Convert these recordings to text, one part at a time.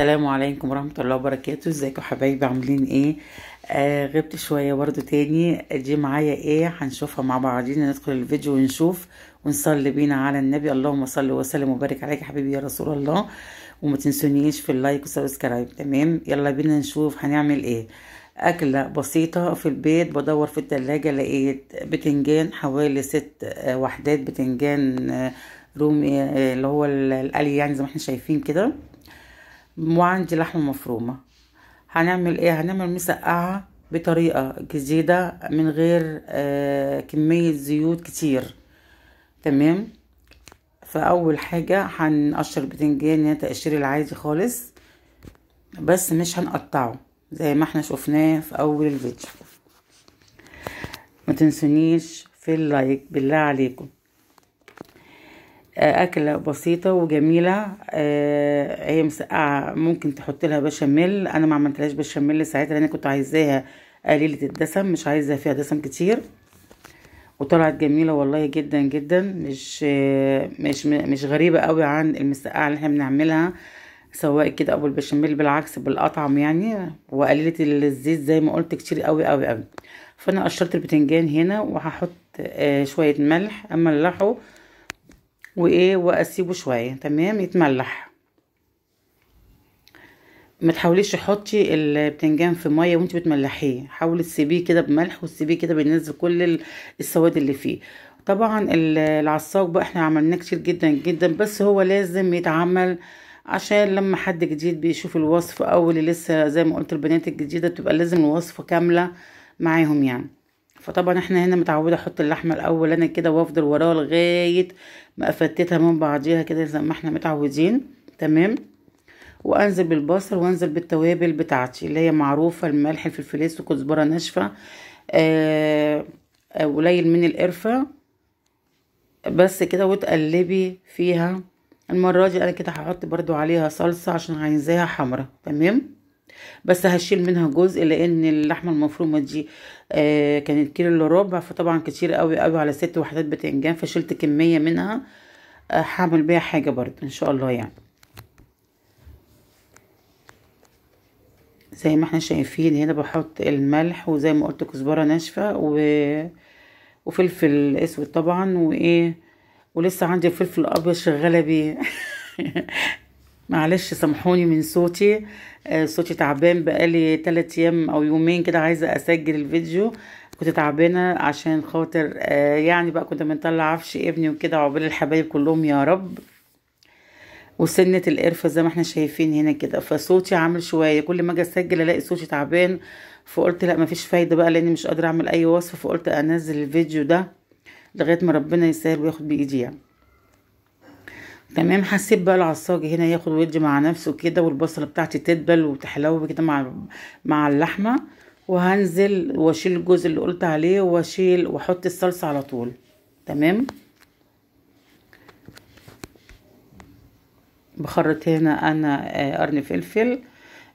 السلام عليكم ورحمة الله وبركاته ازيكم حبايبي عاملين ايه آه غبت شوية برضو تاني دي معايا ايه هنشوفها مع بعضينا ندخل الفيديو ونشوف ونصلي بينا على النبي اللهم صل وسلم وبارك عليك يا حبيبي يا رسول الله وما تنسونيش في اللايك وسبسكرايب تمام يلا بينا نشوف هنعمل ايه أكلة بسيطة في البيت بدور في التلاجة لقيت بتنجان حوالي ست آه، وحدات بتنجان آه، رومي آه، اللي هو القلي يعني زي ما احنا شايفين كده وعندي لحمة مفرومة هنعمل ايه هنعمل مسقعة بطريقة جديدة من غير آه كمية زيوت كتير تمام فاول حاجة هنقشر البتنجان تقشير العادي خالص بس مش هنقطعه زي ما احنا شفناه في اول الفيديو ما تنسونيش في اللايك بالله عليكم آه، أكلة بسيطة وجميلة آه، هي مسقعة آه، ممكن تحط لها بشاميل أنا ما عملتلهاش بشاميل ساعتها لأن كنت عايزاها قليلة الدسم مش عايزة فيها دسم كتير وطلعت جميلة والله جدا جدا مش مش مش غريبة قوي عن المسقعة اللي احنا بنعملها سواء كده أو البشاميل بالعكس بالأطعم يعني وقليلة الزيت زي ما قلت كتير قوي قوي قوي فأنا قشرت البتنجان هنا وهحط شوية ملح أملحه وايه واسيبه شويه تمام يتملح ما تحاوليش تحطي البتنجان في ميه وانت بتملحيه حاولي تسيبيه كده بملح وتسيبيه كده بينزل كل السواد اللي فيه طبعا العصاق بقى احنا عملناه كتير جدا جدا بس هو لازم يتعمل عشان لما حد جديد بيشوف الوصف او اللي لسه زي ما قلت البنات الجديده بتبقى لازم الوصفه كامله معاهم يعني فطبعا احنا هنا متعوده احط اللحمه الاول انا كده وافضل وراها لغايه ما افتتها من بعضيها كده زي ما احنا متعودين تمام وانزل بالبصل وانزل بالتوابل بتاعتي اللي هي معروفه الملح الفلفل الاسود كزبره ناشفه آه, آه، قليل من القرفه بس كده وتقلبي فيها المره دي انا كده هحط برضو عليها صلصه عشان عايزاها حمرا تمام بس هشيل منها جزء لان اللحمه المفرومه دي آه كانت كيلو الا ربع فطبعا كتير قوي قوي على ست وحدات بتنجان فشلت كميه منها آه هعمل بيها حاجه برده ان شاء الله يعني زي ما احنا شايفين هنا بحط الملح وزي ما قلت كزبره ناشفه و... وفلفل اسود طبعا وايه ولسه عندي الفلفل الابيض شغاله بيه معلش سامحوني من صوتي آه، صوتي تعبان بقالي تلات ايام او يومين كده عايزه اسجل الفيديو كنت تعبانه عشان خاطر آه، يعني بقى كنت بنطلع عفش ابني وكده عقبال الحبايب كلهم يا رب وسنه القرفه زي ما احنا شايفين هنا كده فصوتي عامل شويه كل ما اجي اسجل الاقي صوتي تعبان فقلت لا مفيش فايده بقى لاني مش قادره اعمل اي وصفه فقلت انزل الفيديو ده لغايه ما ربنا يسهل وياخد بايدي يعني تمام هسيب بقى العصاج هنا ياخد ويدي مع نفسه كده والبصله بتاعتي تدبل وتحلو كده مع مع اللحمه وهنزل واشيل الجزء اللي قلت عليه واشيل واحط الصلصه على طول تمام بخرط هنا انا آه، قرن فلفل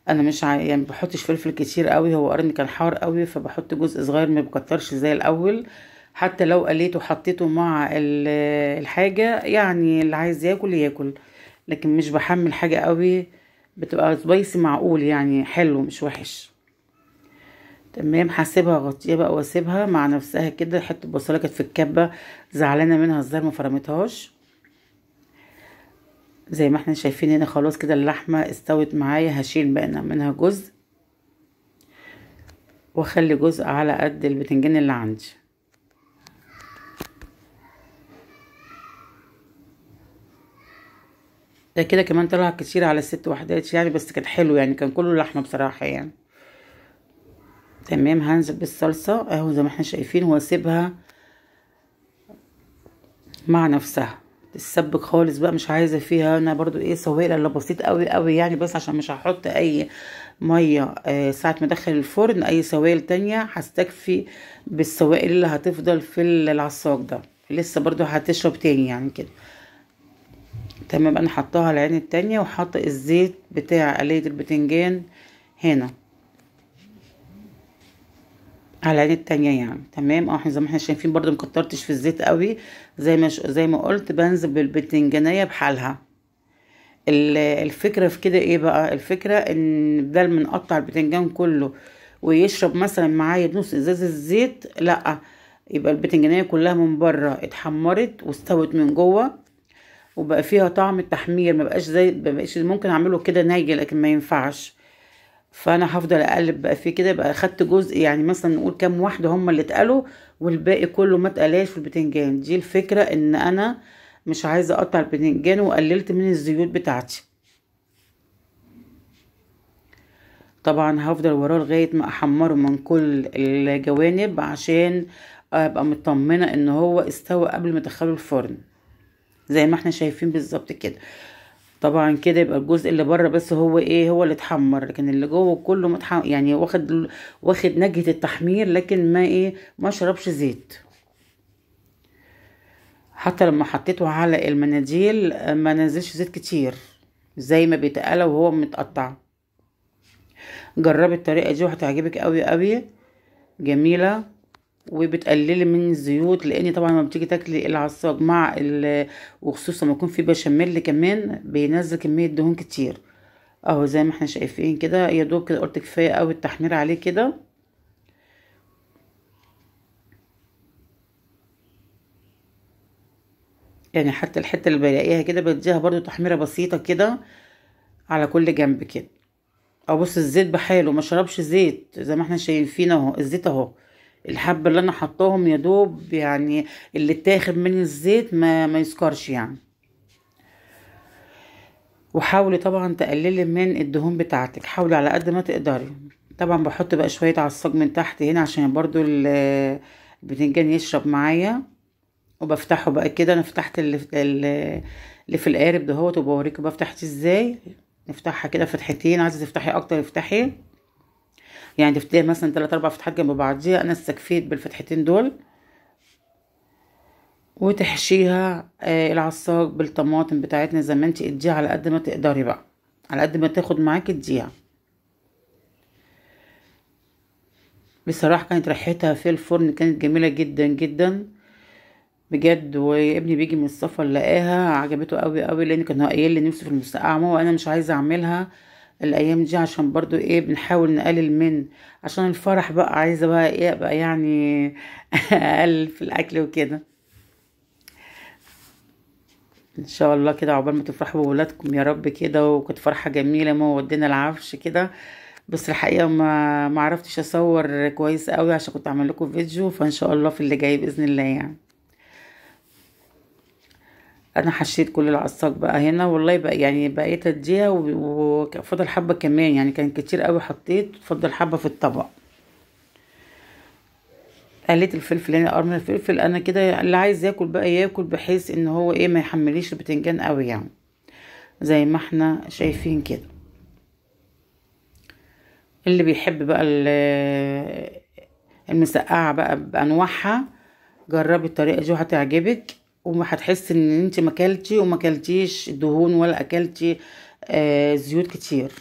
انا مش ع... يعني بحطش فلفل كتير قوي هو قرن كان حار قوي فبحط جزء صغير ما بكترش زي الاول حتى لو قليته حطيته مع الحاجة يعني اللي عايز ياكل ياكل لكن مش بحمل حاجة قوي بتبقى سبايسي معقول يعني حلو مش وحش تمام هسيبها اغطيها بقى واسيبها مع نفسها كده حته بصله كانت في الكبه زعلانه منها ازاي ما فرمتهاش زي ما احنا شايفين هنا خلاص كده اللحمه استوت معايا هشيل بقى منها جزء واخلي جزء على قد البتنجان اللي عندي ده كده كمان طلع كتير على الست وحدات يعني بس كان حلو يعني كان كله لحمه بصراحه يعني تمام هنزل بالصلصه اهو زي ما احنا شايفين واسيبها مع نفسها تتسبك خالص بقى مش عايزه فيها انا برضو ايه سويله اللي بسيط قوي قوي يعني بس عشان مش هحط اي ميه آه ساعه ما ادخل الفرن اي سوائل تانية هستكفي بالسوائل اللي هتفضل في العصاق ده لسه برضو هتشرب تاني يعني كده تمام انا حطاها على العين التانية وحط الزيت بتاع قلية البتنجان هنا على العين التانية يعني تمام اه زي ما احنا شايفين برضو مكترتش في الزيت قوي زي ما زي ما قلت بنزل بالبتنجانية بحالها الفكرة في كده ايه بقى الفكرة ان بدل ما نقطع البتنجان كله ويشرب مثلا معايا نص ازاز الزيت لا يبقى البتنجانية كلها من بره اتحمرت واستوت من جوه وبقى فيها طعم التحمير ما بقاش زي مبقاش ممكن اعمله كده ناجي لكن ما ينفعش فانا هفضل اقلب بقى فيه كده بقى خدت جزء يعني مثلا نقول كام واحده هما اللي اتقلوا والباقي كله ما اتقلاش في البتنجان دي الفكره ان انا مش عايزه اقطع البتنجان وقللت من الزيوت بتاعتي طبعا هفضل وراه لغايه ما احمره من كل الجوانب عشان ابقى مطمنه ان هو استوى قبل ما ادخله الفرن زي ما احنا شايفين بالظبط كده طبعا كده يبقى الجزء اللي بره بس هو ايه هو اللي اتحمر لكن اللي جوه كله متحمر يعني واخد واخد نكهه التحمير لكن ما ايه ما شربش زيت حتى لما حطيته على المناديل ما نزلش زيت كتير زي ما بيتقلى وهو متقطع جربي الطريقه دي وهتعجبك قوي قوي جميله وبتقللي من الزيوت لان طبعا لما بتيجي تاكلي العصاج مع وخصوصا لما يكون في بشاميل كمان بينزل كميه دهون كتير اهو زي ما احنا شايفين كده يا دوب كده قلت كفايه قوي التحمير عليه كده يعني حتى الحته اللي بلاقيها كده بديها برضو تحميره بسيطه كده على كل جنب كده ابص بص الزيت بحاله ما شربش زيت زي ما احنا شايفين اهو الزيت اهو الحب اللي انا حطاهم يا دوب يعني اللي اتاخد من الزيت ما, ما يسكرش يعني وحاولي طبعا تقللي من الدهون بتاعتك حاولي على قد ما تقدري طبعا بحط بقى شويه عصاج من تحت هنا عشان برضو البتنجان يشرب معايا وبفتحه بقى كده انا فتحت اللي في القارب دهوت وبوريكم بفتح ازاي نفتحها كده فتحتين عايزه تفتحي اكتر افتحي يعني تفتح مثلا تلات اربع فتحات جنب بعضيها انا استكفيت بالفتحتين دول وتحشيها آه العصاق بالطماطم بتاعتنا زي ما انت اديها على قد ما تقدري بقى على قد ما تاخد معاكي اديها بصراحه كانت ريحتها في الفرن كانت جميله جدا جدا بجد وابني بيجي من السفر لقاها عجبته قوي قوي لان كان قايل لي نفسه في المستقعه وانا مش عايزه اعملها الايام دي عشان برضو ايه بنحاول نقلل من عشان الفرح بقى عايزه بقى ايه ابقى يعني اقل في الاكل وكده ان شاء الله كده عقبال ما تفرحوا بولادكم يا رب كده وكانت فرحه جميله ما ودينا العفش كده بس الحقيقه ما ما عرفتش اصور كويس قوي عشان كنت اعمل لكم فيديو فان شاء الله في اللي جاي باذن الله يعني انا حشيت كل العصاق بقى هنا والله بقى يعني بقيت اديها وفضل حبه كمان يعني كان كتير قوي حطيت فضل حبه في الطبق قليت الفلفل يعني قرن الفلفل انا كده اللي عايز ياكل بقى ياكل بحيث ان هو ايه ما يحمليش البتنجان قوي يعني زي ما احنا شايفين كده اللي بيحب بقى المسقعه بقى بانواعها جربي الطريقه دي هتعجبك وما هتحسي ان انت ماكلتي وما كلتيش دهون ولا اكلتي آه زيوت كتير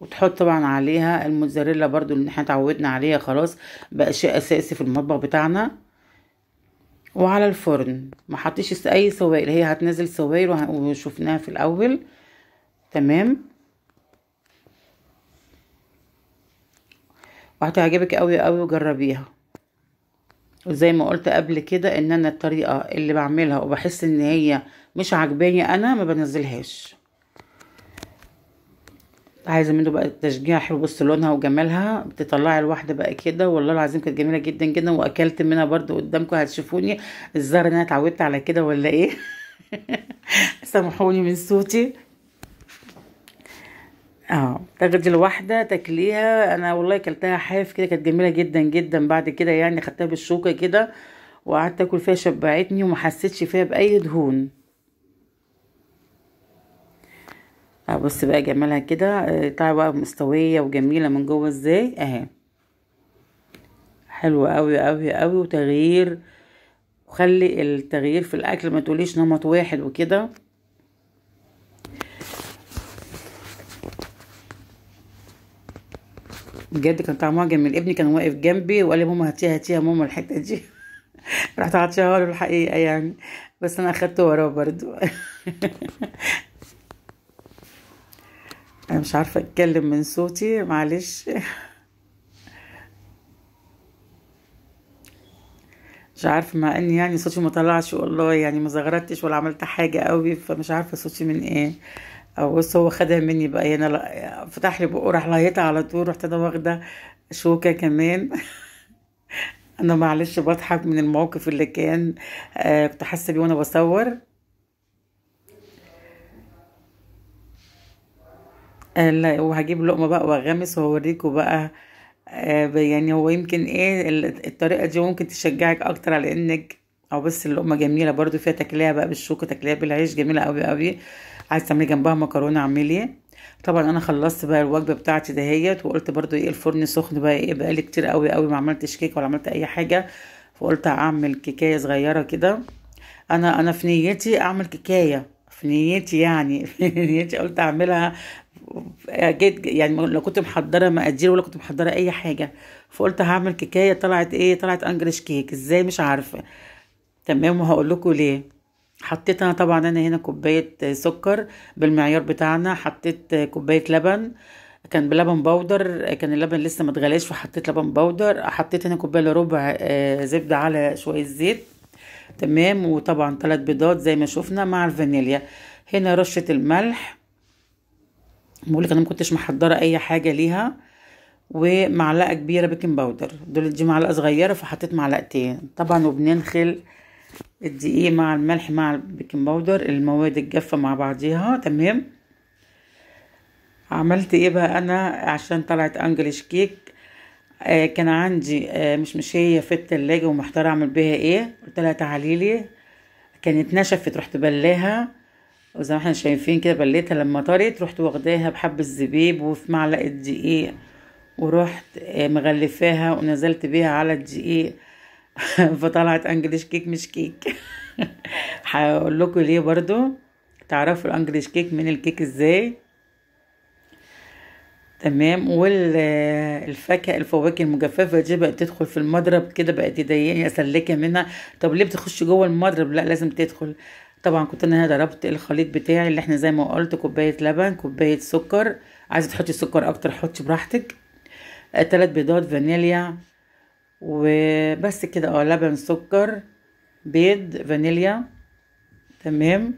وتحط طبعا عليها الموتزاريلا برضو اللي احنا اتعودنا عليها خلاص بقى شيء اساسي في المطبخ بتاعنا وعلى الفرن ما حطيش اي سوائل هي هتنزل سوائل وشفناها في الاول تمام وهتعجبك قوي قوي وجربيها وزي ما قلت قبل كده ان انا الطريقه اللي بعملها وبحس ان هي مش عجباني انا ما بنزلهاش عايزه منه بقى تشجيع حلو بص لونها وجمالها بتطلعي الواحده بقى كده والله العظيم كانت جميله جدا جدا واكلت منها برده قدامكم هتشوفوني الزهر ان انا اتعودت على كده ولا ايه سامحوني من صوتي اه تاخد الواحده تاكليها انا والله كلتها حاف كده كانت جميله جدا جدا بعد كده يعني خدتها بالشوكه كده وقعدت اكل فيها شبعتني وما حسيتش فيها باي دهون اه بص بقى جمالها كده آه، طالعه بقى مستويه وجميله من جوه ازاي اهي حلوه قوي قوي قوي وتغيير وخلي التغيير في الاكل ما تقوليش نمط واحد وكده بجد كان طعمها جميل ابني كان واقف جنبي وقال لي ماما هاتيها هاتيها ماما الحته دي رحت عطيها له الحقيقه يعني بس انا اخدته وراه برضو انا مش عارفه اتكلم من صوتي معلش مش عارفه مع اني يعني صوتي ما طلعش والله يعني ما زغرتش ولا عملت حاجه قوي فمش عارفه صوتي من ايه بص هو خدها مني بقى يعني انا فتح لي بقه راح لايطها على طول رحت انا واخده شوكه كمان انا معلش بضحك من الموقف اللي كان آه، كنت حاسه بيه وانا بصور لا وهجيب لقمه بقى واغمس وهوريكم بقى آه، يعني هو يمكن ايه الطريقه دي ممكن تشجعك اكتر على انك او بس اللقمه جميله برضو فيها تاكليها بقى بالشوكه تاكليها بالعيش جميله قوي قوي عايز تعملي جنبها مكرونه عمليه طبعا انا خلصت بقى الوجبه بتاعتي دهيت وقلت برضو ايه الفرن سخن بقى ايه بقالي كتير قوي قوي ما عملتش كيك ولا عملت اي حاجه فقلت اعمل كيكايه صغيره كده انا انا في نيتي اعمل كيكايه في نيتي يعني في نيتي قلت اعملها جيت يعني لو كنت محضره مقادير ولا كنت محضره اي حاجه فقلت هعمل كيكايه طلعت ايه طلعت انجلش كيك ازاي مش عارفه تمام وهقول لكم ليه حطيت انا طبعا انا هنا كوبايه سكر بالمعيار بتاعنا حطيت كوبايه لبن كان بلبن بودر كان اللبن لسه متغلاش فحطيت لبن بودر حطيت هنا كوبايه الا ربع آه، زبده على شويه زيت تمام وطبعا ثلاث بيضات زي ما شفنا مع الفانيليا هنا رشه الملح بقول لك انا ما كنتش محضره اي حاجه ليها ومعلقه كبيره بيكنج باودر دول دي معلقه صغيره فحطيت معلقتين طبعا وبننخل الدقيق مع الملح مع البيكنج باودر المواد الجافه مع بعضيها تمام عملت ايه بقى انا عشان طلعت انجلش كيك آه كان عندي آه مش مشيه في التلاجة ومحتاره اعمل بيها ايه قلت لها تعالي لي كانت نشفت رحت بلاها وزي ما احنا شايفين كده بليتها لما طرت رحت واخداها بحب الزبيب وفي معلقة دقيق ورحت آه، مغلفاها ونزلت بيها على الدقيق فطلعت انجلش كيك مش كيك هقول لكم ليه برضو تعرفوا الانجلش كيك من الكيك ازاي تمام والفاكهه الفواكه المجففه دي بقت تدخل في المضرب كده بقت تضايقني اسلكه منها طب ليه بتخش جوه المضرب لا لازم تدخل طبعا كنت انا ضربت الخليط بتاعي اللي احنا زي ما قلت كوبايه لبن كوبايه سكر عايزه تحطي سكر اكتر حطي براحتك تلات بيضات فانيليا وبس كده اه لبن سكر بيض فانيليا تمام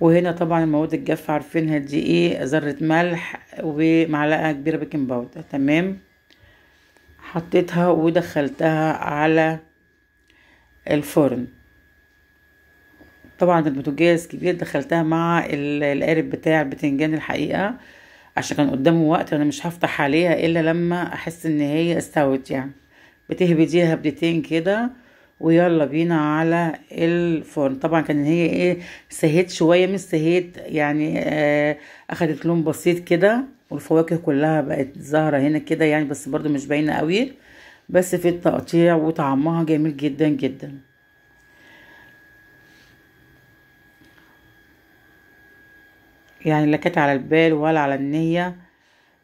وهنا طبعا المواد الجافة عارفينها دي ايه ذرة ملح ومعلقة كبيرة بيكنج باودر تمام حطيتها ودخلتها على الفرن طبعا البوتاجاز كبير دخلتها مع القارب بتاع البتنجان الحقيقة عشان كان قدامه وقت وانا مش هفتح عليها الا لما احس ان هي استوت يعني بتهبديها هبدتين كده ويلا بينا على الفرن طبعا كان هي ايه سهيت شويه مش سهيت يعني آه اخدت لون بسيط كده والفواكه كلها بقت زهره هنا كده يعني بس برضو مش باينه قوي بس في التقطيع وطعمها جميل جدا جدا يعني لا كانت على البال ولا على النية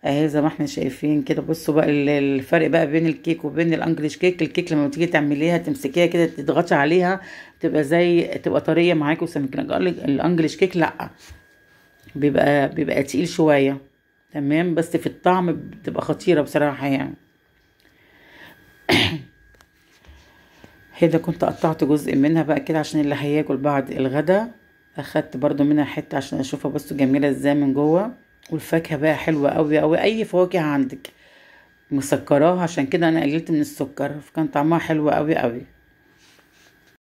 اهي زي ما احنا شايفين كده بصوا بقى الفرق بقى بين الكيك وبين الانجليش كيك الكيك لما بتيجي تعمليها تمسكيها كده تضغطي عليها تبقى زي تبقى طريه معاكي وسمكه الانجليش كيك لا بيبقى بيبقى تقيل شويه تمام بس في الطعم بتبقى خطيره بصراحه يعني هيدا كنت قطعت جزء منها بقى كده عشان اللي هياكل بعد الغدا اخدت برضو منها حته عشان اشوفها بصوا جميله ازاي من جوه والفاكهه بقى حلوه قوي قوي اي فواكه عندك مسكراها عشان كده انا قللت من السكر فكان طعمها حلو قوي قوي